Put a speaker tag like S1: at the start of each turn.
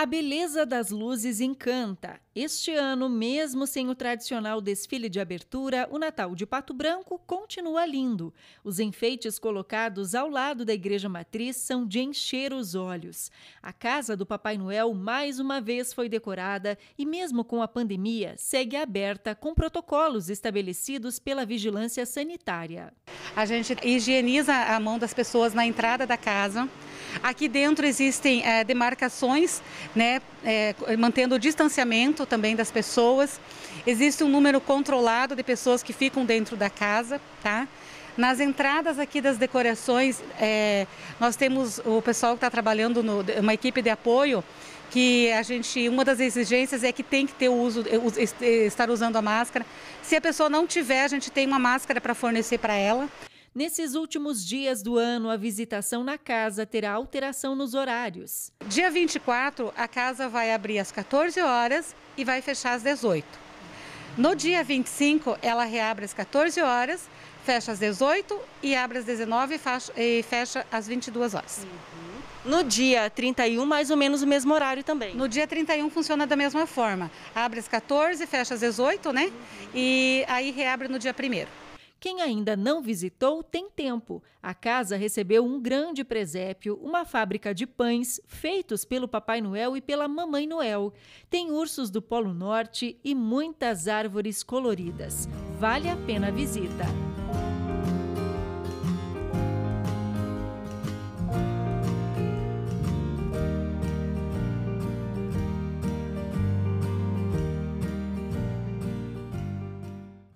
S1: A beleza das luzes encanta. Este ano, mesmo sem o tradicional desfile de abertura, o Natal de Pato Branco continua lindo. Os enfeites colocados ao lado da Igreja Matriz são de encher os olhos. A casa do Papai Noel mais uma vez foi decorada e, mesmo com a pandemia, segue aberta com protocolos estabelecidos pela vigilância sanitária. A gente higieniza
S2: a mão das pessoas na entrada da casa Aqui dentro existem é, demarcações, né, é, mantendo o distanciamento também das pessoas. Existe um número controlado de pessoas que ficam dentro da casa, tá? Nas entradas aqui das decorações, é, nós temos o pessoal que está trabalhando, no, uma equipe de apoio, que a gente, uma das exigências é que tem que ter o uso, estar usando a máscara. Se a pessoa não tiver, a gente tem uma máscara para fornecer para ela. Nesses últimos
S1: dias do ano, a visitação na casa terá alteração nos horários. Dia 24,
S2: a casa vai abrir às 14 horas e vai fechar às 18. No dia 25, ela reabre às 14 horas, fecha às 18 e abre às 19 e fecha às 22 horas. Uhum. No dia 31, mais ou menos o mesmo horário também. No dia 31 funciona da mesma forma. Abre às 14, fecha às 18, né? E aí reabre no dia 1 quem ainda não visitou tem tempo.
S1: A casa recebeu um grande presépio, uma fábrica de pães feitos pelo Papai Noel e pela Mamãe Noel. Tem ursos do Polo Norte e muitas árvores coloridas. Vale a pena a visita.